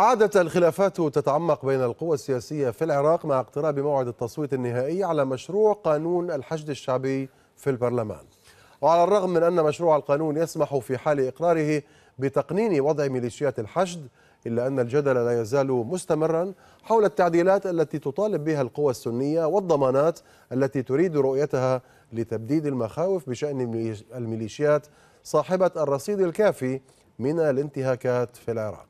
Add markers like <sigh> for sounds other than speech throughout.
عادت الخلافات تتعمق بين القوى السياسية في العراق مع اقتراب موعد التصويت النهائي على مشروع قانون الحشد الشعبي في البرلمان وعلى الرغم من أن مشروع القانون يسمح في حال إقراره بتقنين وضع ميليشيات الحشد إلا أن الجدل لا يزال مستمرا حول التعديلات التي تطالب بها القوى السنية والضمانات التي تريد رؤيتها لتبديد المخاوف بشأن الميليشيات صاحبة الرصيد الكافي من الانتهاكات في العراق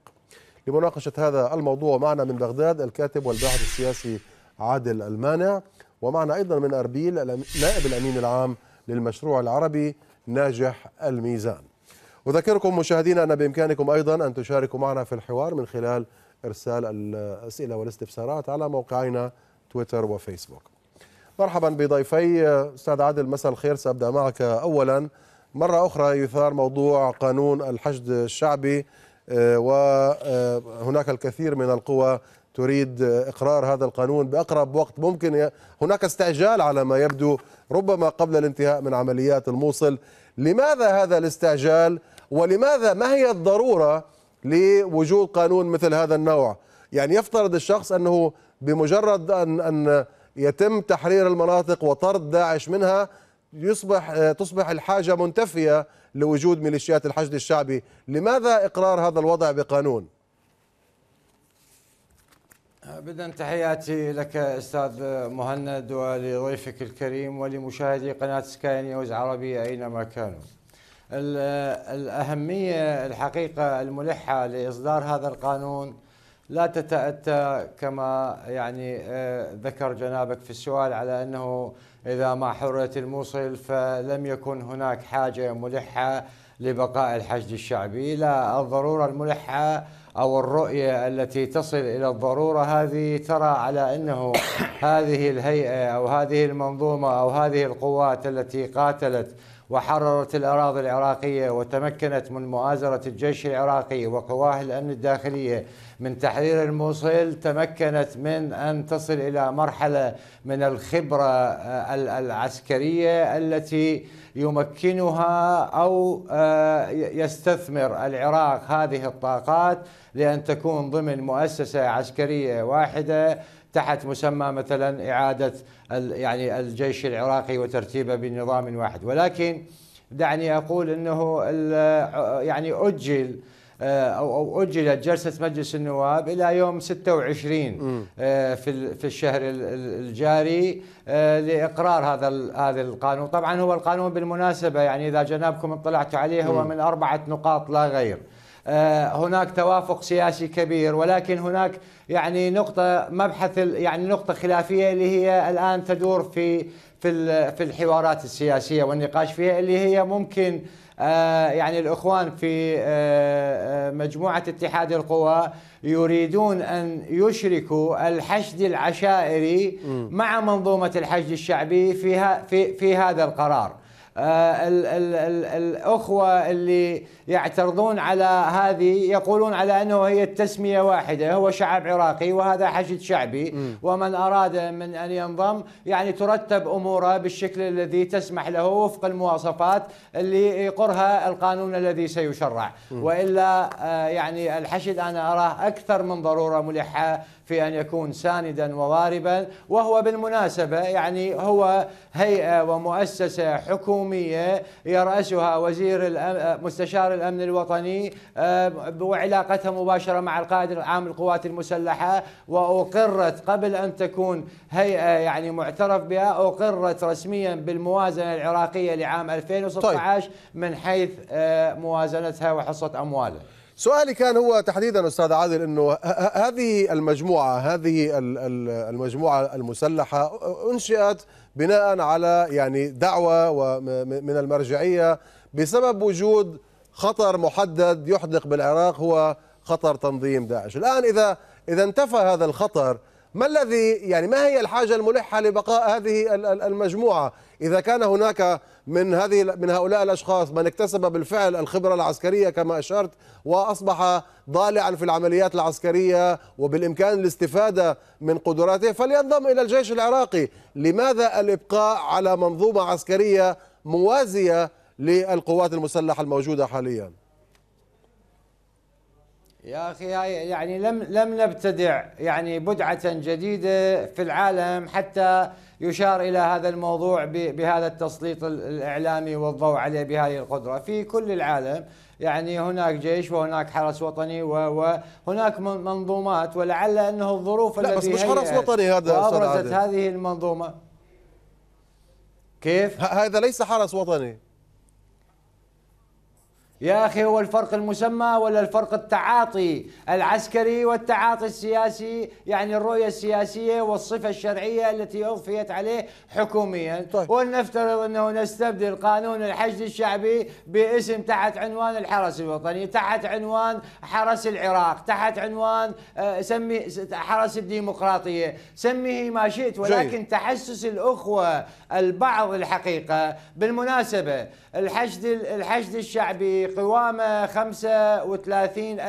لمناقشة هذا الموضوع معنا من بغداد الكاتب والباحث السياسي عادل المانع ومعنا أيضا من أربيل نائب الأمين العام للمشروع العربي ناجح الميزان أذكركم مشاهدينا أن بإمكانكم أيضا أن تشاركوا معنا في الحوار من خلال إرسال الأسئلة والاستفسارات على موقعنا تويتر وفيسبوك مرحبا بضيفي أستاذ عادل مساء الخير سأبدأ معك أولا مرة أخرى يثار موضوع قانون الحشد الشعبي آه، وهناك الكثير من القوى تريد اقرار هذا القانون باقرب وقت ممكن هناك استعجال على ما يبدو ربما قبل الانتهاء من عمليات الموصل لماذا هذا الاستعجال ولماذا ما هي الضروره لوجود قانون مثل هذا النوع يعني يفترض الشخص انه بمجرد ان ان يتم تحرير المناطق وطرد داعش منها يصبح آه، تصبح الحاجة منتفية لوجود ميليشيات الحشد الشعبي لماذا إقرار هذا الوضع بقانون؟ بدأ تحياتي لك أستاذ مهند ولضيفك الكريم ولمشاهدي قناة سكاي نيوز عربية أينما كانوا آه، الأهمية الحقيقة الملحة لإصدار هذا القانون لا تتأتى كما يعني آه، ذكر جنابك في السؤال على أنه إذا ما حرية الموصل فلم يكن هناك حاجة ملحة لبقاء الحشد الشعبي لا الضرورة الملحة أو الرؤية التي تصل إلى الضرورة هذه ترى على أنه <coughs> هذه الهيئة أو هذه المنظومة أو هذه القوات التي قاتلت وحررت الأراضي العراقية وتمكنت من مؤازرة الجيش العراقي وقواه الأمن الداخلية من تحرير الموصل تمكنت من أن تصل إلى مرحلة من الخبرة آه، العسكرية التي يمكنها أو آه، يستثمر العراق هذه الطاقات لأن تكون ضمن مؤسسة عسكرية واحدة تحت مسمى مثلا إعادة يعني الجيش العراقي وترتيبه بنظام واحد ولكن دعني أقول أنه يعني أجل او او اجلت جلسه مجلس النواب الى يوم 26 آه، في في الشهر الجاري آه، لاقرار هذا هذا القانون، طبعا هو القانون بالمناسبه يعني اذا جنابكم اطلعتوا عليه هو من اربعه نقاط لا غير. آه، هناك توافق سياسي كبير ولكن هناك يعني نقطة مبحث يعني نقطة خلافية اللي هي الآن تدور في في في الحوارات السياسية والنقاش فيها اللي هي ممكن آه، يعني الإخوان في آه، مجموعة اتحاد القوى يريدون أن يشركوا الحشد العشائري مع منظومة الحشد الشعبي في في في هذا القرار آه، ال ال ال الأخوة اللي يعترضون على هذه يقولون على أنه هي التسمية واحدة هو شعب عراقي وهذا حشد شعبي م. ومن أراد من أن ينضم يعني ترتب أموره بالشكل الذي تسمح له وفق المواصفات اللي يقرها القانون الذي سيشرع م. وإلا آه، يعني الحشد أنا أراه أكثر من ضرورة ملحة في أن يكون ساندا وضاربا وهو بالمناسبة يعني هو هيئة ومؤسسة حكومية اليومية يرأسها وزير الأم... آه، مستشار الأمن الوطني آه، وعلاقتها مباشرة مع القائد العام للقوات المسلحة وأقرت قبل أن تكون هيئة يعني معترف بها أقرت رسميا بالموازنة العراقية لعام 2016 طيب. من حيث آه، موازنتها وحصة أموالها سؤالي كان هو تحديدا استاذ عادل انه هذه المجموعه هذه المجموعه المسلحه انشئت بناء على يعني دعوه من المرجعيه بسبب وجود خطر محدد يحدق بالعراق هو خطر تنظيم داعش الان اذا اذا انتفى هذا الخطر ما الذي يعني ما هي الحاجه الملحه لبقاء هذه المجموعه اذا كان هناك من هذه من هؤلاء الاشخاص من اكتسب بالفعل الخبره العسكريه كما اشرت واصبح ضالعا في العمليات العسكريه وبالامكان الاستفاده من قدراته فلينضم الى الجيش العراقي، لماذا الابقاء على منظومه عسكريه موازيه للقوات المسلحه الموجوده حاليا؟ يا اخي هاي يعني لم لم نبتدع يعني بدعه جديده في العالم حتى يشار الى هذا الموضوع بهذا التسليط الاعلامي والضوء عليه بهذه القدره في كل العالم يعني هناك جيش وهناك حرس وطني وهناك منظومات ولعل انه الظروف لا التي بس مش حرس وطني هذا هذه المنظومه كيف؟ هذا ليس حرس وطني يا أخي هو الفرق المسمى ولا الفرق التعاطي العسكري والتعاطي السياسي يعني الرؤية السياسية والصفة الشرعية التي أضفيت عليه حكوميا طيب. ولنفترض أنه نستبدل قانون الحشد الشعبي باسم تحت عنوان الحرس الوطني تحت عنوان حرس العراق تحت عنوان آه، سمي حرس الديمقراطية سميه ما شئت ولكن جيد. تحسس الأخوة البعض الحقيقة بالمناسبة الحشد الحشد الشعبي بقوامه 35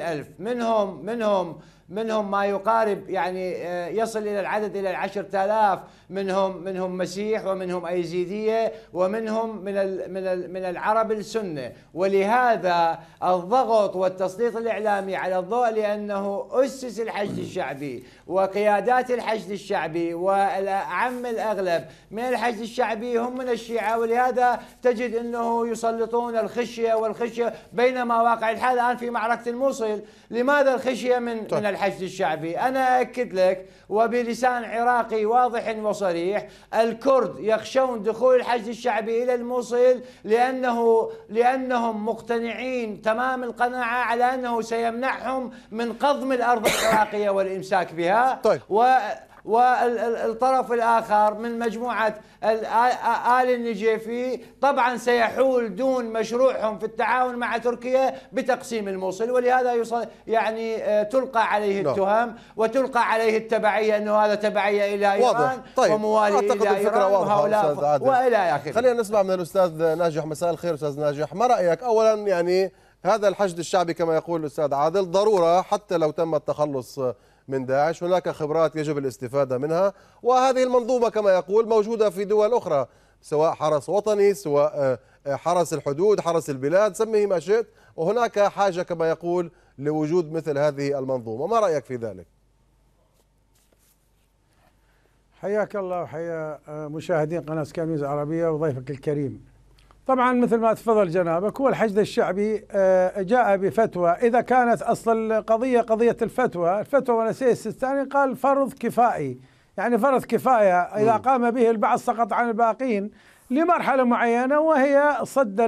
ألف منهم منهم منهم ما يقارب يعني آه، يصل إلى العدد إلى العشرة آلاف منهم منهم مسيح ومنهم أيزيدية ومنهم من من من العرب السنة ولهذا الضغط والتسليط الإعلامي على الضوء لأنه أسس الحشد الشعبي وقيادات الحشد الشعبي والأعم الأغلب من الحشد الشعبي هم من الشيعة ولهذا تجد أنه يسلطون الخشية والخشية بينما واقع الحال الآن في معركة الموصل لماذا الخشية من, من طيب. الحشد الشعبي أنا أكد لك وبلسان عراقي واضح وصريح الكرد يخشون دخول الحشد الشعبي إلى الموصل لأنه لأنهم مقتنعين تمام القناعة على أنه سيمنعهم من قضم الأرض العراقية والإمساك بها طيب. و والطرف الآخر من مجموعة آل النجيفي طبعا سيحول دون مشروعهم في التعاون مع تركيا بتقسيم الموصل ولهذا يعني آه، تلقى عليه نعم. التهم وتلقى عليه التبعية أنه هذا تبعية إلى إيران واضح. طيب. وموالي إلى إيران وهؤلاء وإلى آخره خلينا نسمع من الأستاذ ناجح مساء الخير أستاذ ناجح ما رأيك أولا يعني هذا الحشد الشعبي كما يقول الأستاذ عادل ضرورة حتى لو تم التخلص من داعش هناك خبرات يجب الاستفادة منها وهذه المنظومة كما يقول موجودة في دول أخرى سواء حرس وطني سواء آه، حرس الحدود حرس البلاد سميه ما شئت وهناك حاجة كما يقول لوجود مثل هذه المنظومة ما رأيك في ذلك؟ حياك الله وحيا آه، مشاهدين قناة سكاي نيوز العربية وضيفك الكريم طبعا مثل ما تفضل جنابك هو الحشد الشعبي آه، جاء بفتوى إذا كانت أصل القضية قضية الفتوى الفتوى ونسيه السيستاني قال فرض كفائي يعني فرض كفاية إذا قام به البعض سقط عن الباقين لمرحلة معينة وهي صد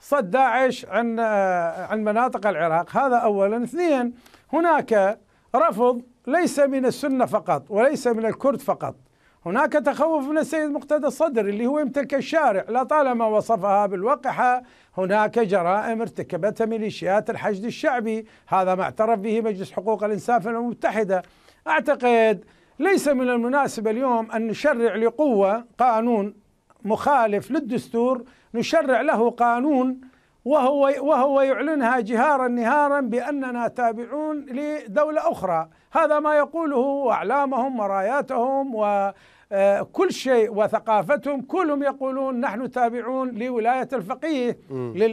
صد داعش عن آه، عن مناطق العراق هذا أولا اثنين هناك رفض ليس من السنة فقط وليس من الكرد فقط هناك تخوف من السيد مقتدى الصدر اللي هو يمتلك الشارع لطالما وصفها بالوقحة هناك جرائم ارتكبتها ميليشيات الحشد الشعبي هذا ما اعترف به مجلس حقوق الإنسان في الأمم المتحدة أعتقد ليس من المناسب اليوم أن نشرع لقوة قانون مخالف للدستور نشرع له قانون وهو وهو يعلنها جهارا نهارا باننا تابعون لدوله اخرى، هذا ما يقوله اعلامهم وراياتهم و آه، كل شيء وثقافتهم كلهم يقولون نحن تابعون لولاية الفقيه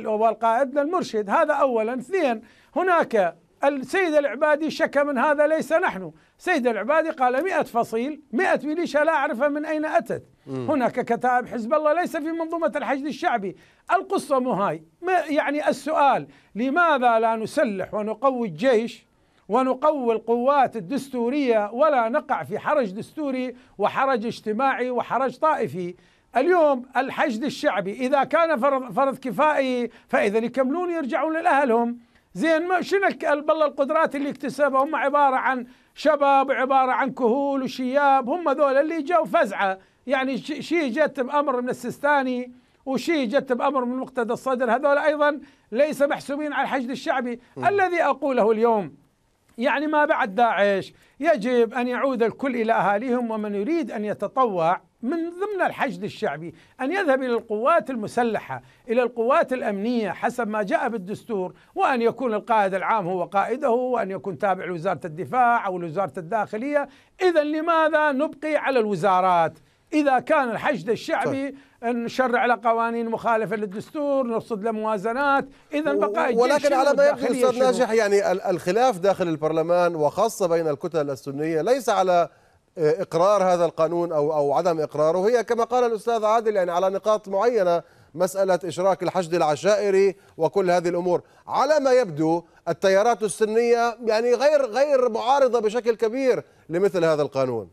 والقائدنا المرشد هذا أولا اثنين هناك السيد العبادي شكى من هذا ليس نحن سيد العبادي قال مئة فصيل مئة ميليشيا لا أعرفها من أين أتت هناك كتائب حزب الله ليس في منظومة الحشد الشعبي القصة مهاي ما يعني السؤال لماذا لا نسلح ونقوي الجيش ونقوي القوات الدستورية ولا نقع في حرج دستوري وحرج اجتماعي وحرج طائفي اليوم الحشد الشعبي إذا كان فرض, فرض كفائي فإذا يكملون يرجعون لأهلهم زين شنو بالله القدرات اللي اكتسبها هم عبارة عن شباب عبارة عن كهول وشياب هم ذول اللي جاوا فزعة يعني شيء جت بأمر من السيستاني وشيء جت بأمر من مقتدى الصدر هذول أيضا ليس محسوبين على الحشد الشعبي م. الذي أقوله اليوم يعني ما بعد داعش يجب أن يعود الكل إلى أهاليهم ومن يريد أن يتطوع من ضمن الحشد الشعبي أن يذهب إلى القوات المسلحة إلى القوات الأمنية حسب ما جاء بالدستور وأن يكون القائد العام هو قائده وأن يكون تابع لوزارة الدفاع أو لوزارة الداخلية إذا لماذا نبقي على الوزارات إذا كان الحشد الشعبي طيب. نشرع على قوانين مخالفة للدستور نرصد له إذا بقى ولكن على ما يبدو أستاذ ناجح يعني الخلاف داخل البرلمان وخاصة بين الكتل السنية ليس على آه، إقرار هذا القانون أو أو عدم إقراره هي كما قال الأستاذ عادل يعني على نقاط معينة مسألة إشراك الحشد العشائري وكل هذه الأمور على ما يبدو التيارات السنية يعني غير غير معارضة بشكل كبير لمثل هذا القانون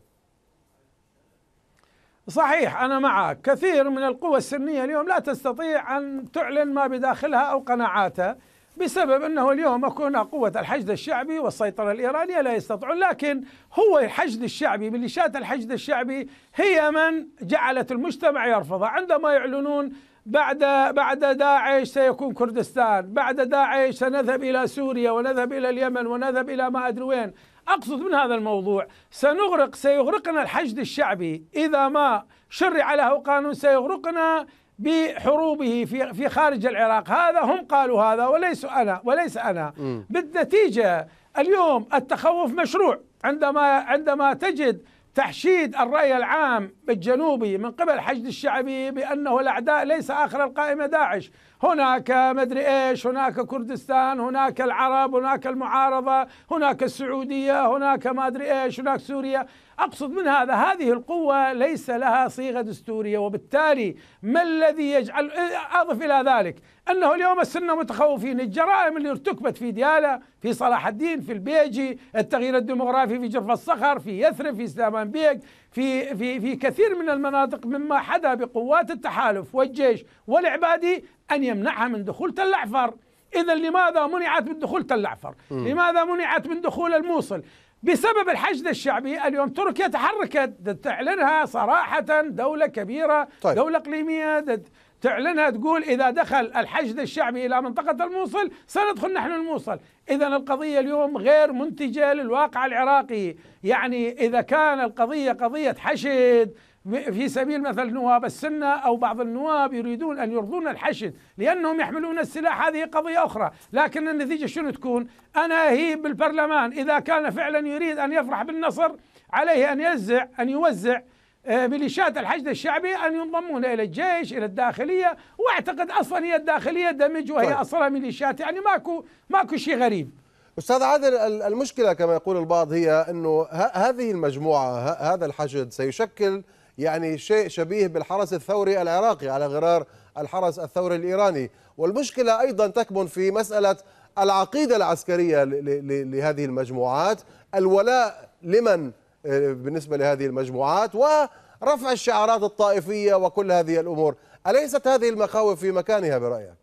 صحيح أنا معك كثير من القوى السنية اليوم لا تستطيع أن تعلن ما بداخلها أو قناعاتها بسبب أنه اليوم أكون قوة الحشد الشعبي والسيطرة الإيرانية لا يستطيعون لكن هو الحشد الشعبي ميليشيات الحشد الشعبي هي من جعلت المجتمع يرفضها عندما يعلنون بعد بعد داعش سيكون كردستان، بعد داعش سنذهب الى سوريا ونذهب الى اليمن ونذهب الى ما ادري وين، أقصد من هذا الموضوع سنغرق سيغرقنا الحشد الشعبي إذا ما شرع له قانون سيغرقنا بحروبه في في خارج العراق هذا هم قالوا هذا وليس انا وليس انا م. بالنتيجه اليوم التخوف مشروع عندما عندما تجد تحشيد الرأي العام الجنوبي من قبل حشد الشعبي بأنه الأعداء ليس آخر القائمة داعش هناك مدري إيش هناك كردستان هناك العرب هناك المعارضة هناك السعودية هناك مدري إيش هناك سوريا اقصد من هذا هذه القوه ليس لها صيغه دستوريه وبالتالي ما الذي يجعل اضف الى ذلك انه اليوم السنه متخوفين الجرائم اللي ارتكبت في دياله في صلاح الدين في البيجي التغيير الديموغرافي في جرف الصخر في يثرب في سلامان بيك في في في كثير من المناطق مما حدا بقوات التحالف والجيش والعبادي ان يمنعها من دخول تل اذا لماذا منعت من دخول تل لماذا منعت من دخول الموصل؟ بسبب الحشد الشعبي اليوم تركيا تحركت تعلنها صراحة دولة كبيرة طيب. دولة إقليمية تعلنها تقول إذا دخل الحشد الشعبي إلى منطقة الموصل سندخل نحن الموصل إذا القضية اليوم غير منتجة للواقع العراقي يعني إذا كان القضية قضية حشد في سبيل مثل نواب السنة أو بعض النواب يريدون أن يرضون الحشد لأنهم يحملون السلاح هذه قضية أخرى لكن النتيجة شنو تكون أنا هي بالبرلمان إذا كان فعلا يريد أن يفرح بالنصر عليه أن يوزع أن يوزع آه، ميليشيات الحشد الشعبي ان ينضمون الى الجيش الى الداخليه واعتقد اصلا هي الداخليه دمج وهي طيب. اصلا ميليشيات يعني ماكو ماكو شيء غريب استاذ عادل المشكله كما يقول البعض هي انه هذه المجموعه هذا الحشد سيشكل يعني شيء شبيه بالحرس الثوري العراقي على غرار الحرس الثوري الإيراني والمشكلة أيضا تكمن في مسألة العقيدة العسكرية لهذه المجموعات الولاء لمن آه، بالنسبة لهذه المجموعات ورفع الشعارات الطائفية وكل هذه الأمور أليست هذه المخاوف في مكانها برأيك؟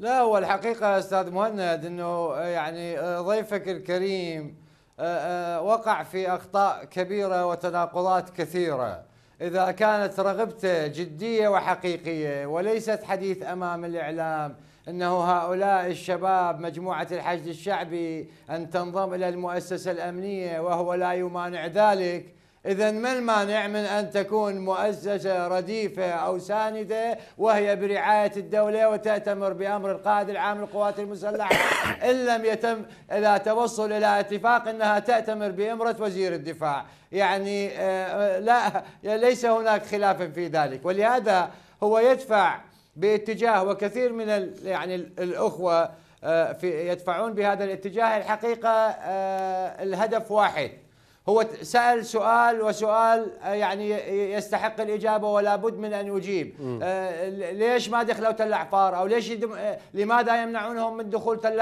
لا والحقيقة أستاذ مهند أنه يعني ضيفك الكريم آه، آه، وقع في أخطاء كبيرة وتناقضات كثيرة إذا كانت رغبته جدية وحقيقية وليست حديث أمام الإعلام أنه هؤلاء الشباب مجموعة الحشد الشعبي أن تنضم إلى المؤسسة الأمنية وهو لا يمانع ذلك إذا ما المانع من أن تكون مؤسسة رديفة أو ساندة وهي برعاية الدولة وتأتمر بأمر القائد العام للقوات المسلحة إن لم يتم إذا توصل إلى اتفاق أنها تأتمر بإمرة وزير الدفاع يعني آه، لا ليس هناك خلاف في ذلك ولهذا هو يدفع باتجاه وكثير من يعني الأخوة آه، في يدفعون بهذا الاتجاه الحقيقة آه، الهدف واحد هو سأل سؤال وسؤال آه، يعني يستحق الإجابة ولا بد من أن يجيب آه، ليش ما دخلوا تل أو ليش آه، لماذا يمنعونهم من دخول تل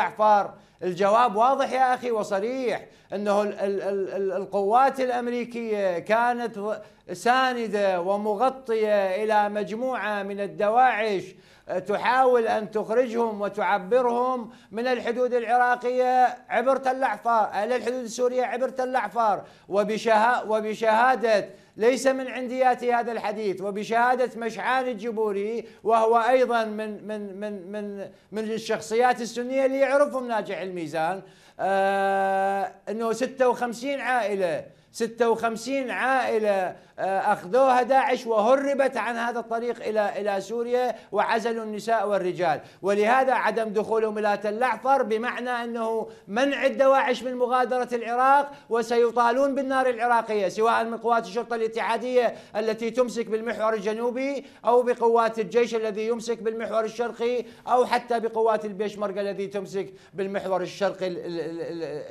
الجواب واضح يا اخي وصريح انه الـ الـ الـ القوات الامريكيه كانت سانده ومغطيه الى مجموعه من الدواعش آه، تحاول ان تخرجهم وتعبرهم من الحدود العراقيه عبر تل آه، الى الحدود السوريه عبر تل وبشهاده ليس من عنديات هذا الحديث وبشهادة مشعان الجبوري وهو أيضا من من من من من الشخصيات السنية اللي يعرفهم ناجح الميزان آه أنه 56 عائلة 56 عائلة آه، أخذوها داعش وهربت عن هذا الطريق إلى إلى سوريا وعزلوا النساء والرجال ولهذا عدم دخولهم إلى تل أحفر بمعنى أنه منع الدواعش من مغادرة العراق وسيطالون بالنار العراقية سواء من قوات الشرطة الاتحادية التي تمسك بالمحور الجنوبي أو بقوات الجيش الذي يمسك بالمحور الشرقي أو حتى بقوات البيشمركة الذي تمسك بالمحور الشرقي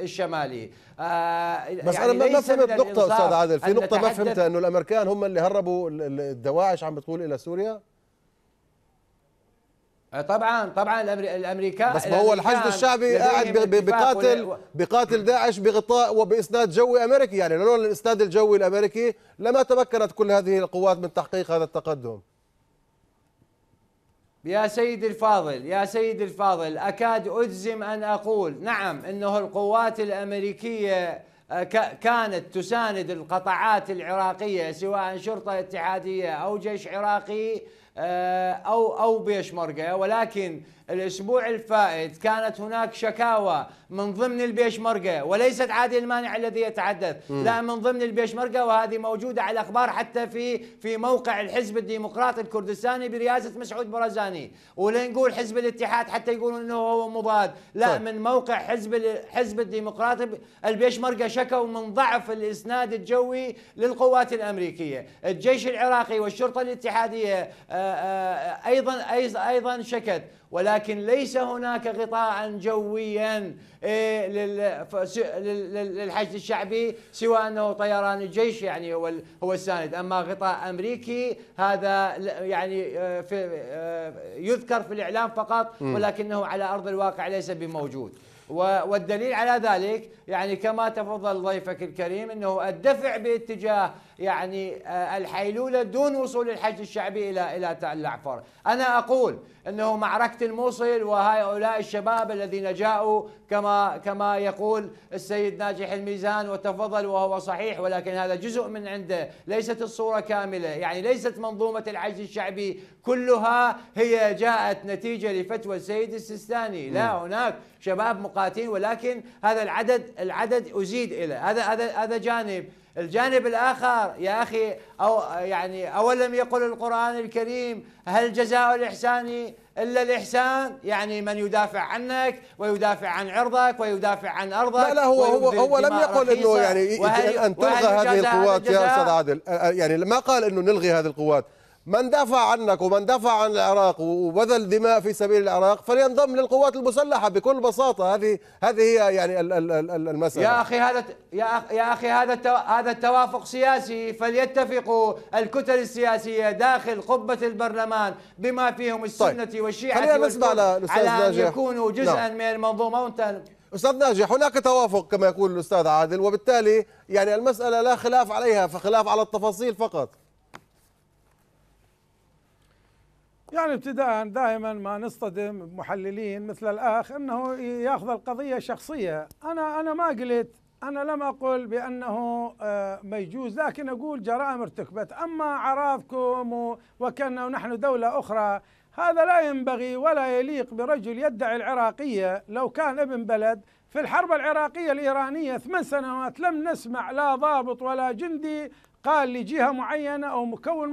الشمالي آه بس يعني أنا ما فهمت نقطة أستاذ عادل في نقطة ما فهمتها أنه الامريكان هم اللي هربوا الدواعش عم بتقول الى سوريا آه، طبعا طبعا الامريكان بس ما هو الحشد الشعبي قاعد بقاتل بقاتل داعش بغطاء وباسناد جوي امريكي يعني لولا الاسناد الجوي الامريكي لما تمكنت كل هذه القوات من تحقيق هذا التقدم يا سيدي الفاضل يا سيدي الفاضل اكاد اجزم ان اقول نعم انه القوات الامريكيه آه، كانت تساند القطاعات العراقية سواء شرطة اتحادية أو جيش عراقي آه، أو أو بيشمركة ولكن الأسبوع الفائت كانت هناك شكاوى من ضمن البيشمركة وليست عادل المانع الذي يتحدث م. لا من ضمن البيشمركة وهذه موجودة على الأخبار حتى في في موقع الحزب الديمقراطي الكردستاني برئاسة مسعود برزاني ولا نقول حزب الاتحاد حتى يقولون أنه هو مضاد لا طيب. من موقع حزب حزب الديمقراطي البيشمركة شكوا من ضعف الإسناد الجوي للقوات الأمريكية الجيش العراقي والشرطة الاتحادية آه، آه، آه، أيضا أيضا شكت ولكن ليس هناك غطاء جويا إيه، للحشد الشعبي سوى انه طيران الجيش يعني هو هو الساند اما غطاء امريكي هذا يعني آه، في آه، يذكر في الاعلام فقط ولكنه على ارض الواقع ليس بموجود والدليل على ذلك يعني كما تفضل ضيفك الكريم انه الدفع باتجاه يعني آه، الحيلوله دون وصول الحج الشعبي الى الى تل العفر، انا اقول انه معركه الموصل وهؤلاء الشباب الذين جاءوا كما كما يقول السيد ناجح الميزان وتفضل وهو صحيح ولكن هذا جزء من عنده، ليست الصوره كامله، يعني ليست منظومه الحج الشعبي كلها هي جاءت نتيجة لفتوى السيد السيستاني لا هناك شباب مقاتلين ولكن هذا العدد العدد أزيد إلى هذا هذا هذا جانب الجانب الآخر يا أخي أو يعني أولم يقل القرآن الكريم هل جزاء الإحسان إلا الإحسان يعني من يدافع عنك ويدافع عن عرضك ويدافع عن أرضك لا لا هو هو, هو لم يقل أنه يعني أن تلغى هذه القوات يا أستاذ عادل يعني ما قال أنه نلغي هذه القوات من دافع عنك ومن دافع عن العراق وبذل دماء في سبيل العراق فلينضم للقوات المسلحه بكل بساطه هذه هذه هي يعني المساله يا اخي هذا يا اخي هذا هذا التوافق سياسي فليتفقوا الكتل السياسيه داخل قبه البرلمان بما فيهم طيب. السنه طيب. والشيعه خلينا نسمع على ان يكونوا نعم. جزءا نعم. من المنظومه وانت استاذ ناجح هناك توافق كما يقول الاستاذ عادل وبالتالي يعني المساله لا خلاف عليها فخلاف على التفاصيل فقط يعني ابتداء دائما ما نصطدم محللين مثل الاخ انه ياخذ القضيه شخصيه، انا انا ما قلت انا لم اقل بانه آه، ميجوز لكن اقول جرائم ارتكبت، اما اعراضكم وكنا ونحن دوله اخرى هذا لا ينبغي ولا يليق برجل يدعي العراقيه لو كان ابن بلد في الحرب العراقية الإيرانية ثمان سنوات لم نسمع لا ضابط ولا جندي قال لجهة معينة أو مكون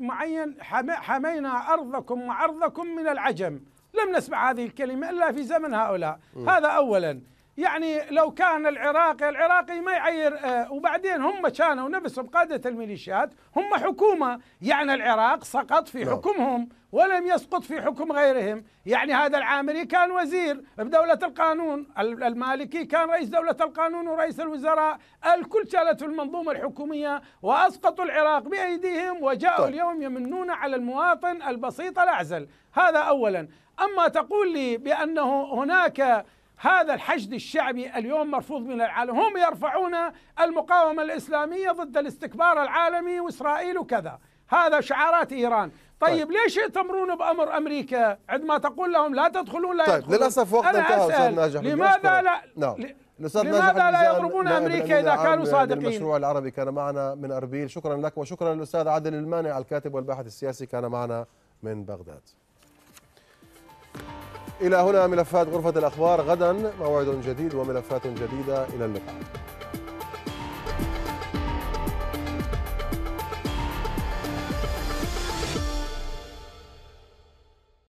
معين حمينا أرضكم وعرضكم من العجم لم نسمع هذه الكلمة إلا في زمن هؤلاء م. هذا أولا يعني لو كان العراقي العراقي ما يعير آه، وبعدين هم كانوا نفسهم قادة الميليشيات هم حكومة يعني العراق سقط في نعم. حكمهم ولم يسقط في حكم غيرهم يعني هذا العامري كان وزير بدولة القانون المالكي كان رئيس دولة القانون ورئيس الوزراء الكل في المنظومة الحكومية وأسقطوا العراق بأيديهم وجاءوا طيب. اليوم يمنون على المواطن البسيط الأعزل هذا أولا أما تقول لي بأنه هناك هذا الحشد الشعبي اليوم مرفوض من العالم هم يرفعون المقاومة الإسلامية ضد الاستكبار العالمي وإسرائيل وكذا هذا شعارات إيران طيب, طيب. ليش يأتمرون بأمر أمريكا عندما تقول لهم لا تدخلون لا طيب يدخلون. للأسف وقت أسأل أستاذ ناجح لماذا لا نعم. ل... لماذا لا يضربون نعم، امريكا اذا كانوا صادقين؟ المشروع العربي كان معنا من اربيل، شكرا لك وشكرا للاستاذ عادل المانع الكاتب والباحث السياسي كان معنا من بغداد. إلى هنا ملفات غرفة الأخبار غدا موعد جديد وملفات جديدة إلى اللقاء